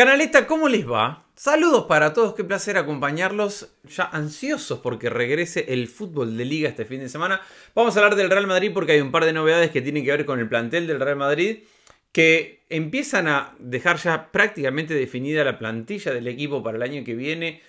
Canalista, ¿cómo les va? Saludos para todos, qué placer acompañarlos, ya ansiosos porque regrese el fútbol de liga este fin de semana. Vamos a hablar del Real Madrid porque hay un par de novedades que tienen que ver con el plantel del Real Madrid que empiezan a dejar ya prácticamente definida la plantilla del equipo para el año que viene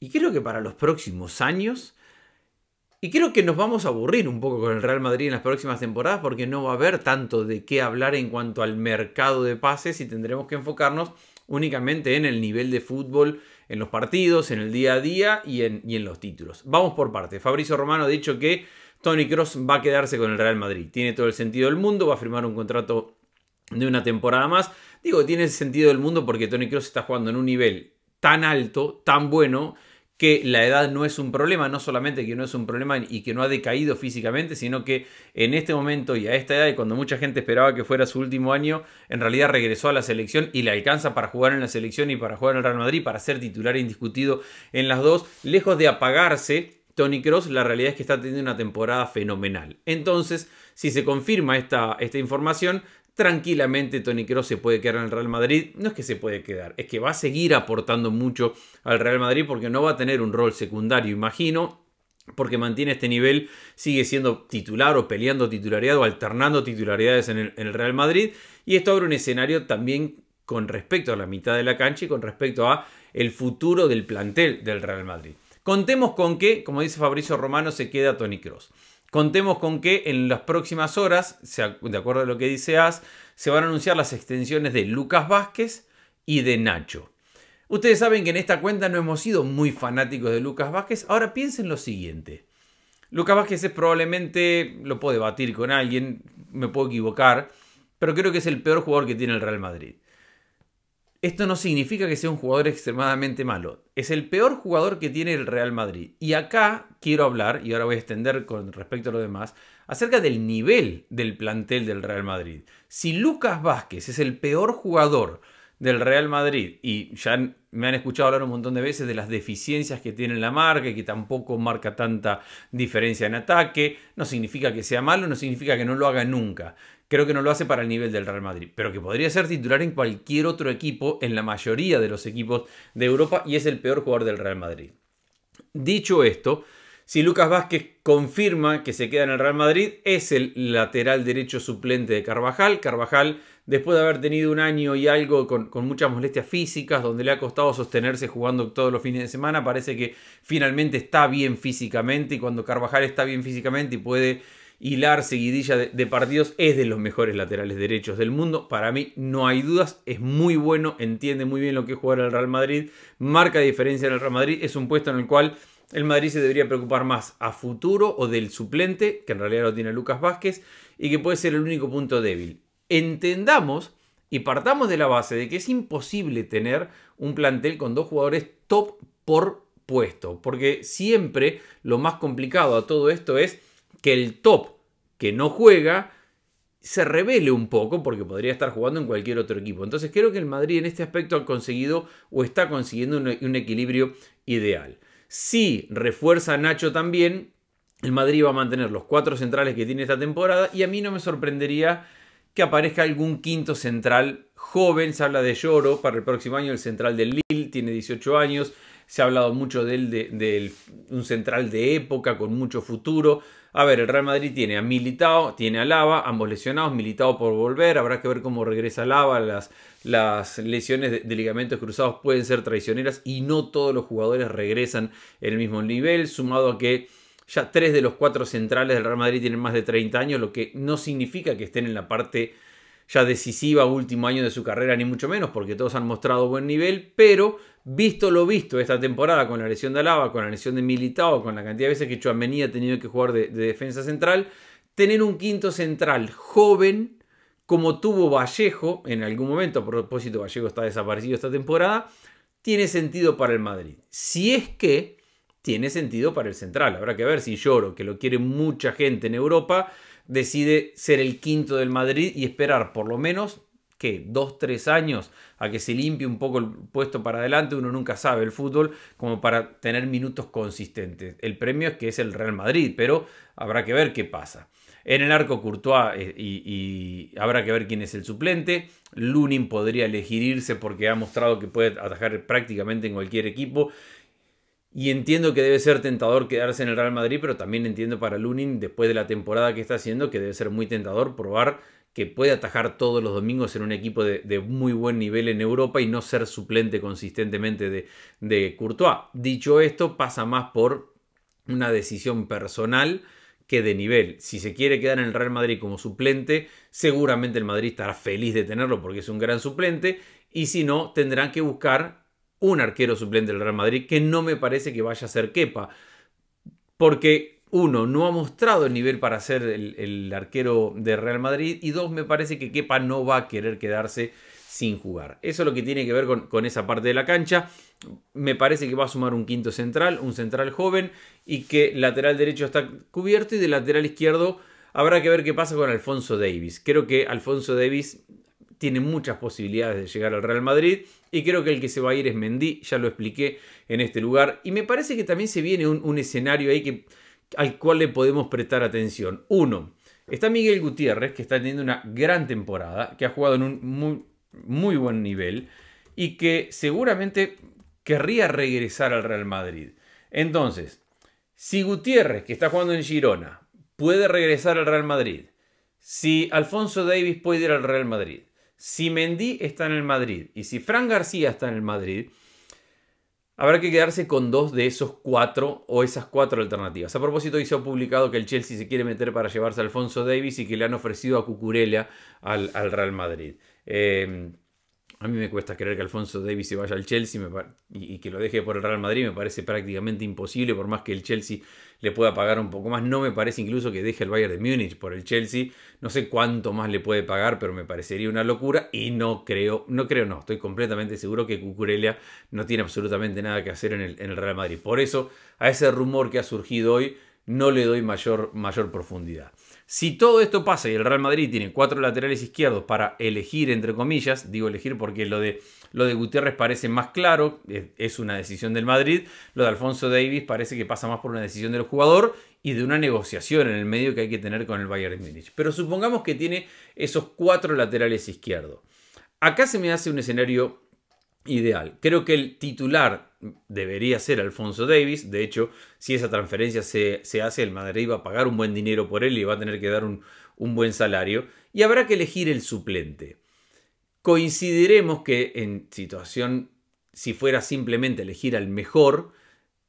y creo que para los próximos años. Y creo que nos vamos a aburrir un poco con el Real Madrid en las próximas temporadas porque no va a haber tanto de qué hablar en cuanto al mercado de pases y tendremos que enfocarnos únicamente en el nivel de fútbol, en los partidos, en el día a día y en, y en los títulos. Vamos por parte. Fabricio Romano ha dicho que Tony Cross va a quedarse con el Real Madrid. Tiene todo el sentido del mundo, va a firmar un contrato de una temporada más. Digo, tiene sentido del mundo porque Tony Cross está jugando en un nivel tan alto, tan bueno, que la edad no es un problema, no solamente que no es un problema y que no ha decaído físicamente, sino que en este momento y a esta edad, y cuando mucha gente esperaba que fuera su último año, en realidad regresó a la selección y le alcanza para jugar en la selección y para jugar en el Real Madrid, para ser titular indiscutido en las dos, lejos de apagarse. Tony Cross, la realidad es que está teniendo una temporada fenomenal. Entonces, si se confirma esta, esta información, Tranquilamente Tony Kroos se puede quedar en el Real Madrid. No es que se puede quedar, es que va a seguir aportando mucho al Real Madrid porque no va a tener un rol secundario, imagino porque mantiene este nivel, sigue siendo titular o peleando titularidad o alternando titularidades en el, Real Madrid. Y esto abre un escenario también con respecto a la mitad de la cancha y con respecto a el futuro del plantel del Real Madrid. Contemos con que, como dice Fabricio Romano, se queda Tony Cross. Contemos con que en las próximas horas, de acuerdo a lo que dice As, se van a anunciar las extensiones de Lucas Vázquez y de Nacho. Ustedes saben que en esta cuenta no hemos sido muy fanáticos de Lucas Vázquez. Ahora piensen lo siguiente. Lucas Vázquez es probablemente, lo puedo debatir con alguien, me puedo equivocar, pero creo que es el peor jugador que tiene el Real Madrid. Esto no significa que sea un jugador extremadamente malo. Es el peor jugador que tiene el Real Madrid. Y acá quiero hablar, y ahora voy a extender con respecto a lo demás, acerca del nivel del plantel del Real Madrid. Si Lucas Vázquez es el peor jugador del Real Madrid, y ya me han escuchado hablar un montón de veces de las deficiencias que tiene la marca y que tampoco marca tanta diferencia en ataque. No significa que sea malo, no significa que no lo haga nunca. Creo que no lo hace para el nivel del Real Madrid, pero que podría ser titular en cualquier otro equipo, en la mayoría de los equipos de Europa, y es el peor jugador del Real Madrid. Dicho esto, si Lucas Vázquez confirma que se queda en el Real Madrid, es el lateral derecho suplente de Carvajal. Carvajal después de haber tenido un año y algo con, muchas molestias físicas, donde le ha costado sostenerse jugando todos los fines de semana, parece que finalmente está bien físicamente y cuando Carvajal está bien físicamente y puede hilar seguidilla de, partidos, es de los mejores laterales derechos del mundo. Para mí no hay dudas, es muy bueno, entiende muy bien lo que es jugar al Real Madrid, marca diferencia en el Real Madrid, es un puesto en el cual... El Madrid se debería preocupar más a futuro o del suplente, que en realidad lo tiene Lucas Vázquez, y que puede ser el único punto débil entendamos y partamos de la base de que es imposible tener un plantel con dos jugadores top por puesto, porque siempre lo más complicado a todo esto es que el top que no juega se revele un poco porque podría estar jugando en cualquier otro equipo. Entonces creo que el Madrid en este aspecto ha conseguido o está consiguiendo un, equilibrio ideal. Si refuerza a Nacho también, el Madrid va a mantener los cuatro centrales que tiene esta temporada y a mí no me sorprendería que aparezca algún quinto central joven. Se habla de Lloro para el próximo año, el central del Lille, tiene 18 años. Se ha hablado mucho de un central de época con mucho futuro. A ver, el Real Madrid tiene a Militao, tiene a Lava, ambos lesionados, Militao por volver, habrá que ver cómo regresa Lava, las, las lesiones de, de, ligamentos cruzados pueden ser traicioneras y no todos los jugadores regresan en el mismo nivel, sumado a que ya tres de los cuatro centrales del Real Madrid tienen más de 30 años, lo que no significa que estén en la parte ya decisiva, último año de su carrera, ni mucho menos, porque todos han mostrado buen nivel, pero visto lo visto esta temporada con la lesión de Alaba, con la lesión de Militao, con la cantidad de veces que Chouameni ha tenido que jugar de, de defensa central, tener un quinto central joven, como tuvo Vallejo en algún momento, a propósito Vallejo está desaparecido esta temporada, tiene sentido para el Madrid. Si es que tiene sentido para el central. Habrá que ver si Lloro, que lo quiere mucha gente en Europa, decide ser el quinto del Madrid y esperar por lo menos que dos, tres años a que se limpie un poco el puesto para adelante, uno nunca sabe el fútbol, como para tener minutos consistentes. El premio es que es el Real Madrid, pero habrá que ver qué pasa. En el arco Courtois eh, y, habrá que ver quién es el suplente. Lunin podría elegir irse porque ha mostrado que puede atajar prácticamente en cualquier equipo y entiendo que debe ser tentador quedarse en el Real Madrid, pero también entiendo para Lunin, después de la temporada que está haciendo, que debe ser muy tentador probar que puede atajar todos los domingos en un equipo de, muy buen nivel en Europa y no ser suplente consistentemente de, de Courtois. Dicho esto, pasa más por una decisión personal que de nivel. Si se quiere quedar en el Real Madrid como suplente, seguramente el Madrid estará feliz de tenerlo porque es un gran suplente. Y si no, tendrán que buscar un arquero suplente del Real Madrid, que no me parece que vaya a ser Kepa, porque uno, no ha mostrado el nivel para ser el, arquero de Real Madrid, y dos, me parece que Kepa no va a querer quedarse sin jugar. Eso es lo que tiene que ver con, con, esa parte de la cancha. Me parece que va a sumar un quinto central, un central joven, y que lateral derecho está cubierto y de lateral izquierdo habrá que ver qué pasa con Alfonso Davis. Creo que Alfonso Davis tiene muchas posibilidades de llegar al Real Madrid y creo que el que se va a ir es Mendy, ya lo expliqué en este lugar. Y me parece que también se viene un, escenario ahí al cual le podemos prestar atención. Uno, está Miguel Gutiérrez, que está teniendo una gran temporada, que ha jugado en un muy, muy buen nivel y que seguramente querría regresar al Real Madrid. Entonces, si Gutiérrez, que está jugando en Girona, puede regresar al Real Madrid, si Alfonso Davis puede ir al Real Madrid, si Mendy está en el Madrid y si Fran García está en el Madrid, habrá que quedarse con dos de esos cuatro o esas cuatro alternativas. A propósito, hoy se ha publicado que el Chelsea se quiere meter para llevarse a Alfonso Davis y que le han ofrecido a Cucurella al, Real Madrid. Eh, a mí me cuesta creer que Alfonso Davis se vaya al Chelsea y, que lo deje por el Real Madrid. Me parece prácticamente imposible, por más que el Chelsea le pueda pagar un poco más. No me parece incluso que deje el Bayern de Múnich por el Chelsea. No sé cuánto más le puede pagar, pero me parecería una locura. Y no creo, no creo, no. Estoy completamente seguro que Cucurelia no tiene absolutamente nada que hacer en el, en el Real Madrid. Por eso, a ese rumor que ha surgido hoy, no le doy mayor, mayor profundidad. Si todo esto pasa y el Real Madrid tiene cuatro laterales izquierdos para elegir, entre comillas, digo elegir porque lo de, lo de Gutiérrez parece más claro, es una decisión del Madrid, lo de Alfonso Davis parece que pasa más por una decisión del jugador y de una negociación en el medio que hay que tener con el Bayern Múnich. Pero supongamos que tiene esos cuatro laterales izquierdos. Acá se me hace un escenario ideal. Creo que el titular debería ser Alfonso Davis. De hecho, si esa transferencia se, hace, el Madrid va a pagar un buen dinero por él y va a tener que dar un, un buen salario. Y habrá que elegir el suplente. Coincidiremos que en situación, si fuera simplemente elegir al mejor,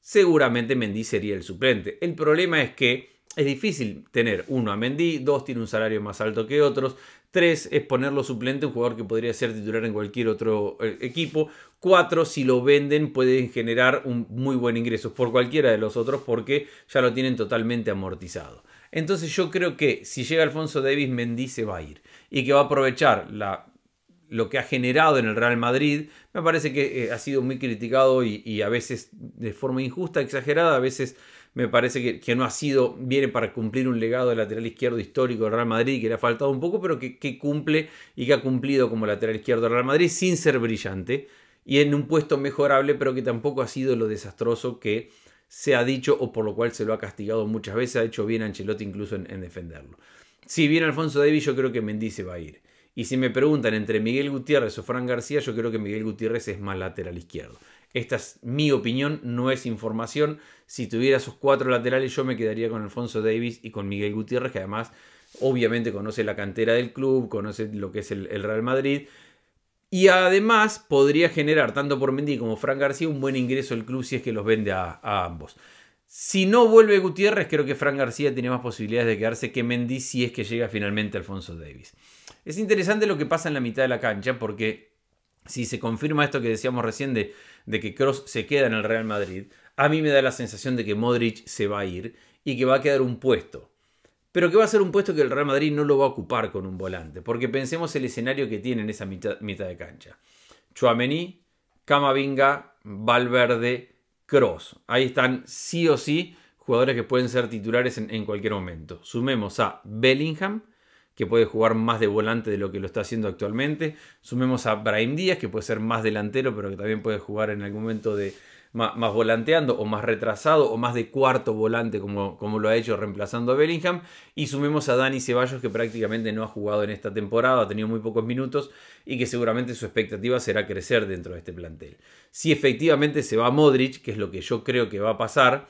seguramente Mendy sería el suplente. El problema es que es difícil tener uno a Mendy, dos tiene un salario más alto que otros, tres es ponerlo suplente, un jugador que podría ser titular en cualquier otro eh, equipo, cuatro si lo venden pueden generar un muy buen ingreso por cualquiera de los otros porque ya lo tienen totalmente amortizado. Entonces yo creo que si llega Alfonso Davis, Mendy se va a ir y que va a aprovechar la lo que ha generado en el Real Madrid. Me parece que eh, ha sido muy criticado y, a veces de forma injusta, exagerada, a veces me parece que, no ha sido, viene para cumplir un legado de lateral izquierdo histórico del Real Madrid, que le ha faltado un poco, pero que, cumple y que ha cumplido como lateral izquierdo del Real Madrid sin ser brillante y en un puesto mejorable, pero que tampoco ha sido lo desastroso que se ha dicho o por lo cual se lo ha castigado muchas veces. Ha hecho bien Ancelotti incluso en, defenderlo. Si bien Alfonso Davis, yo creo que Mendice va a ir. Y si me preguntan entre Miguel Gutiérrez o Fran García, yo creo que Miguel Gutiérrez es más lateral izquierdo. Esta es mi opinión, no es información. Si tuviera sus cuatro laterales, yo me quedaría con Alfonso Davis y con Miguel Gutiérrez, que además obviamente conoce la cantera del club, conoce lo que es el, Real Madrid. Y además podría generar, tanto por Mendy como Fran García, un buen ingreso al club si es que los vende a, a ambos. Si no vuelve Gutiérrez, creo que Fran García tiene más posibilidades de quedarse que Mendy si es que llega finalmente Alfonso Davis. Es interesante lo que pasa en la mitad de la cancha porque si se confirma esto que decíamos recién de, que Cross se queda en el Real Madrid, a mí me da la sensación de que Modric se va a ir y que va a quedar un puesto. Pero que va a ser un puesto que el Real Madrid no lo va a ocupar con un volante, porque pensemos el escenario que tiene en esa mitad, de cancha. Chuamení, Camavinga, Valverde, Cross. Ahí están sí o sí jugadores que pueden ser titulares en cualquier momento. Sumemos a Bellingham, que puede jugar más de volante de lo que lo está haciendo actualmente. Sumemos a Brahim Díaz, que puede ser más delantero, pero que también puede jugar en algún momento de, más, volanteando o más retrasado o más de cuarto volante como, como lo ha hecho reemplazando a Bellingham. Y sumemos a Dani Ceballos que prácticamente no ha jugado en esta temporada, ha tenido muy pocos minutos y que seguramente su expectativa será crecer dentro de este plantel. Si efectivamente se va a Modric, que es lo que yo creo que va a pasar,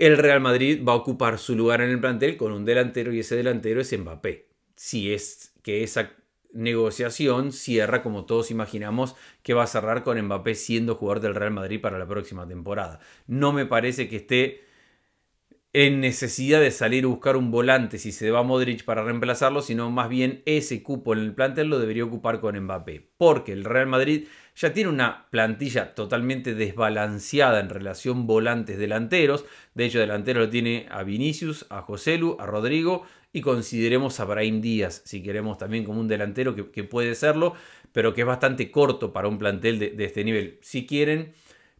el Real Madrid va a ocupar su lugar en el plantel con un delantero y ese delantero es Mbappé. Si es que esa negociación cierra como todos imaginamos que va a cerrar con Mbappé siendo jugador del Real Madrid para la próxima temporada. No me parece que esté en necesidad de salir a buscar un volante si se va Modric para reemplazarlo, sino más bien ese cupo en el plantel lo debería ocupar con Mbappé, porque el Real Madrid ya tiene una plantilla totalmente desbalanceada en relación volantes delanteros. De hecho, delantero lo tiene a Vinicius, a Joselu, a Rodrigo y consideremos a Brahim Díaz, si queremos también como un delantero que, puede serlo, pero que es bastante corto para un plantel de, este nivel. Si quieren,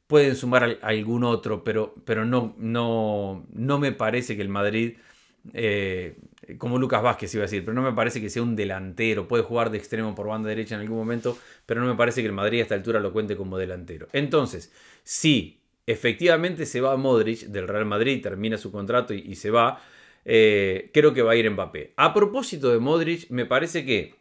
pueden sumar algún otro, pero, pero no, no, no me parece que el Madrid eh, como Lucas Vázquez iba a decir, pero no me parece que sea un delantero. Puede jugar de extremo por banda derecha en algún momento, pero no me parece que el Madrid a esta altura lo cuente como delantero. Entonces, si efectivamente se va Modric del Real Madrid, termina su contrato y, se va, eh, creo que va a ir Mbappé. A propósito de Modric, me parece que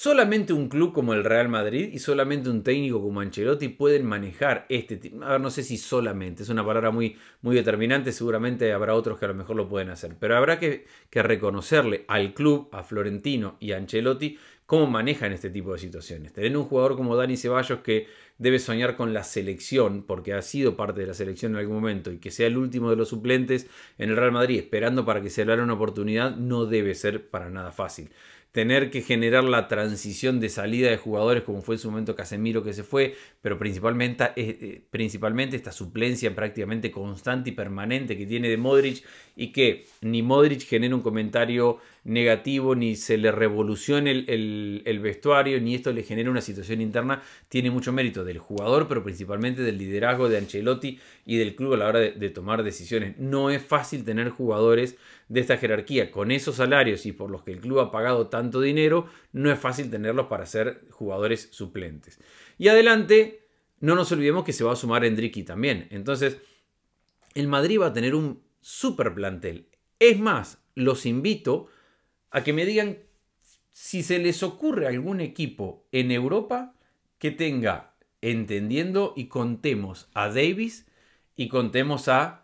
Solamente un club como el Real Madrid y solamente un técnico como Ancelotti pueden manejar este tipo. A ver, no sé si solamente, es una palabra muy, muy determinante, seguramente habrá otros que a lo mejor lo pueden hacer, pero habrá que, que reconocerle al club, a Florentino y a Ancelotti cómo manejan este tipo de situaciones. Tener un jugador como Dani Ceballos que debe soñar con la selección, porque ha sido parte de la selección en algún momento, y que sea el último de los suplentes en el Real Madrid, esperando para que se le haga una oportunidad, no debe ser para nada fácil tener que generar la transición de salida de jugadores como fue en su momento Casemiro que se fue, pero principalmente, eh, eh, principalmente esta suplencia prácticamente constante y permanente que tiene de Modric y que ni Modric genera un comentario negativo, ni se le revolucione el, vestuario, ni esto le genera una situación interna, tiene mucho mérito del jugador, pero principalmente del liderazgo de Ancelotti y del club a la hora de, tomar decisiones. No es fácil tener jugadores de esta jerarquía, con esos salarios y por los que el club ha pagado tanto dinero, no es fácil tenerlos para ser jugadores suplentes. Y adelante, no nos olvidemos que se va a sumar Endricky también. Entonces, el Madrid va a tener un super plantel. Es más, los invito a que me digan si se les ocurre algún equipo en Europa que tenga, entendiendo y contemos a Davis y contemos a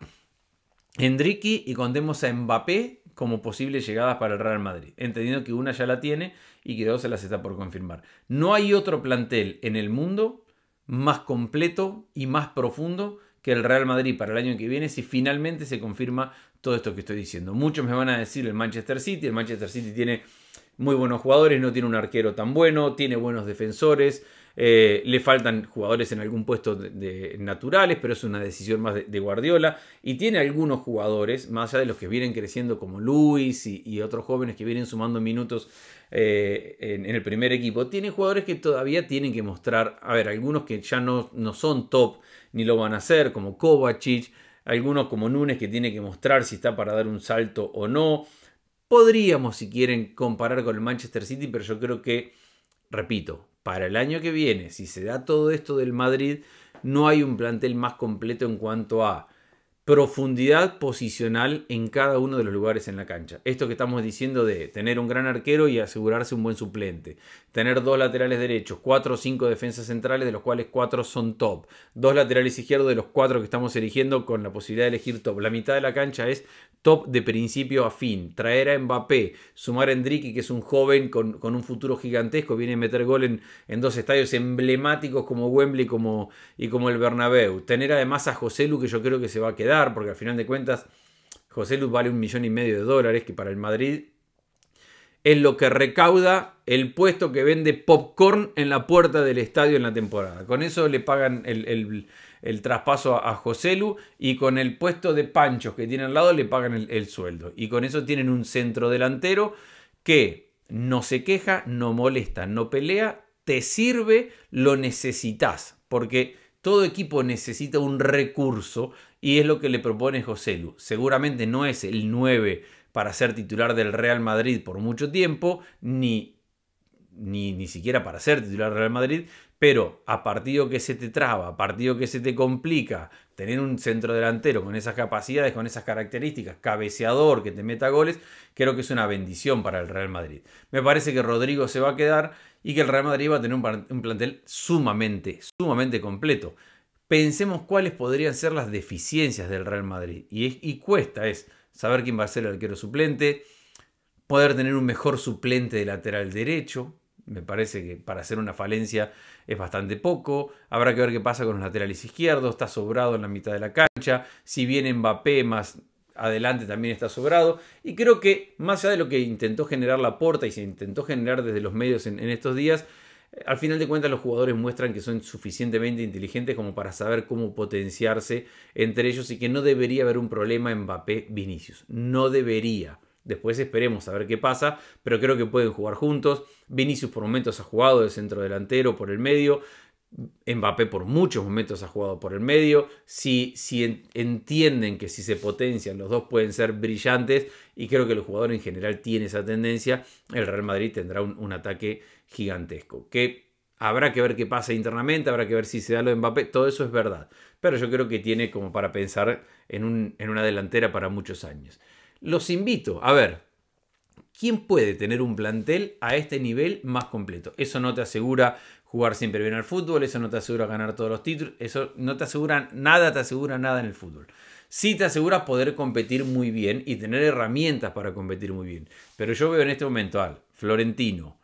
Hendricky y contemos a Mbappé como posibles llegadas para el Real Madrid, entendiendo que una ya la tiene y que dos se las está por confirmar. No hay otro plantel en el mundo más completo y más profundo que el Real Madrid para el año que viene si finalmente se confirma todo esto que estoy diciendo. Muchos me van a decir el Manchester City, el Manchester City tiene muy buenos jugadores, no tiene un arquero tan bueno, tiene buenos defensores, eh, le faltan jugadores en algún puesto de, naturales, pero es una decisión más de, Guardiola. Y tiene algunos jugadores, más allá de los que vienen creciendo como Luis y, otros jóvenes que vienen sumando minutos eh, en, el primer equipo, tiene jugadores que todavía tienen que mostrar, a ver, algunos que ya no, no son top ni lo van a hacer, como Kovacic, algunos como Nunes que tiene que mostrar si está para dar un salto o no. Podríamos, si quieren, comparar con el Manchester City, pero yo creo que, repito, para el año que viene, si se da todo esto del Madrid, no hay un plantel más completo en cuanto a profundidad posicional en cada uno de los lugares en la cancha. Esto que estamos diciendo de tener un gran arquero y asegurarse un buen suplente, tener dos laterales derechos, cuatro o cinco defensas centrales, de los cuales cuatro son top, dos laterales izquierdos de los cuatro que estamos eligiendo con la posibilidad de elegir top. La mitad de la cancha es top de principio a fin, traer a Mbappé, sumar a Enrique, que es un joven con, un futuro gigantesco, viene a meter gol en, en dos estadios emblemáticos como Wembley como, y como el Bernabéu, tener además a José Lu, que yo creo que se va a quedar, porque al final de cuentas José Luz vale un millón y medio de dólares, que para el Madrid es lo que recauda el puesto que vende popcorn en la puerta del estadio en la temporada. Con eso le pagan el, traspaso a, José Joselu y con el puesto de panchos que tiene al lado le pagan el, el sueldo. Y con eso tienen un centro delantero que no se queja, no molesta, no pelea, te sirve, lo necesitas. Porque todo equipo necesita un recurso y es lo que le propone José Lu. Seguramente no es el 9 para ser titular del Real Madrid por mucho tiempo, ni, ni, ni siquiera para ser titular del Real Madrid, pero a partido que se te traba, a partido que se te complica, tener un centro delantero con esas capacidades, con esas características, cabeceador que te meta goles, creo que es una bendición para el Real Madrid. Me parece que Rodrigo se va a quedar y que el Real Madrid va a tener un, plantel sumamente, sumamente completo pensemos cuáles podrían ser las deficiencias del Real Madrid. Y, y cuesta es saber quién va a ser el arquero suplente, poder tener un mejor suplente de lateral derecho. Me parece que para hacer una falencia es bastante poco. Habrá que ver qué pasa con los laterales izquierdos. Está sobrado en la mitad de la cancha. Si bien Mbappé más adelante también está sobrado. Y creo que más allá de lo que intentó generar la puerta y se intentó generar desde los medios en estos días, al final de cuentas los jugadores muestran que son suficientemente inteligentes como para saber cómo potenciarse entre ellos y que no debería haber un problema en Mbappé-Vinicius. No debería. Después esperemos a ver qué pasa, pero creo que pueden jugar juntos. Vinicius por momentos ha jugado de centro delantero por el medio. Mbappé por muchos momentos ha jugado por el medio. Si, si, entienden que si se potencian los dos pueden ser brillantes y creo que el jugador en general tiene esa tendencia, el Real Madrid tendrá un, un ataque gigantesco. Que habrá que ver qué pasa internamente, habrá que ver si se da lo de Mbappé, todo eso es verdad. Pero yo creo que tiene como para pensar en, en una delantera para muchos años. Los invito, a ver, ¿quién puede tener un plantel a este nivel más completo? Eso no te asegura jugar siempre bien al fútbol, eso no te asegura ganar todos los títulos, eso no te asegura nada, te asegura nada en el fútbol. Sí te asegura poder competir muy bien y tener herramientas para competir muy bien. Pero yo veo en este momento al Florentino,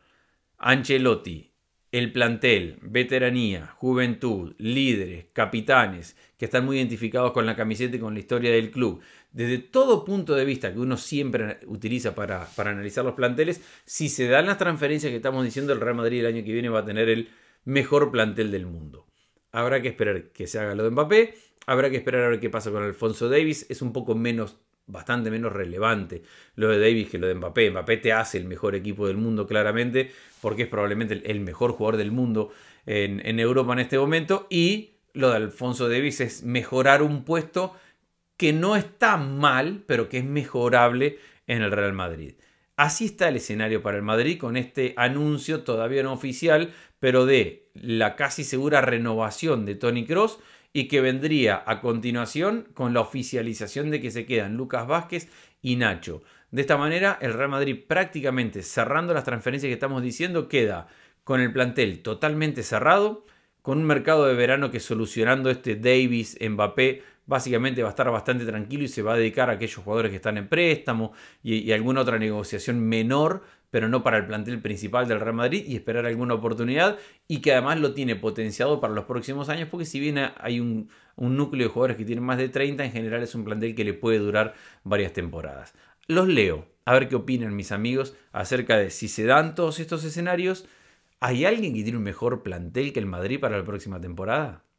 Ancelotti, el plantel, veteranía, juventud, líderes, capitanes, que están muy identificados con la camiseta y con la historia del club, desde todo punto de vista que uno siempre utiliza para, para analizar los planteles, si se dan las transferencias que estamos diciendo, el Real Madrid el año que viene va a tener el mejor plantel del mundo. Habrá que esperar que se haga lo de Mbappé, habrá que esperar a ver qué pasa con Alfonso Davis, es un poco menos bastante menos relevante lo de Davis que lo de Mbappé. Mbappé te hace el mejor equipo del mundo claramente, porque es probablemente el mejor jugador del mundo en, Europa en este momento. Y lo de Alfonso Davis es mejorar un puesto que no está mal, pero que es mejorable en el Real Madrid. Así está el escenario para el Madrid con este anuncio todavía no oficial, pero de la casi segura renovación de Tony Cross y que vendría a continuación con la oficialización de que se quedan Lucas Vázquez y Nacho. De esta manera, el Real Madrid prácticamente cerrando las transferencias que estamos diciendo, queda con el plantel totalmente cerrado, con un mercado de verano que solucionando este Davis, Mbappé, básicamente va a estar bastante tranquilo y se va a dedicar a aquellos jugadores que están en préstamo y, alguna otra negociación menor pero no para el plantel principal del Real Madrid y esperar alguna oportunidad y que además lo tiene potenciado para los próximos años, porque si bien hay un, núcleo de jugadores que tienen más de 30, en general es un plantel que le puede durar varias temporadas. Los leo, a ver qué opinan mis amigos acerca de si se dan todos estos escenarios. ¿Hay alguien que tiene un mejor plantel que el Madrid para la próxima temporada?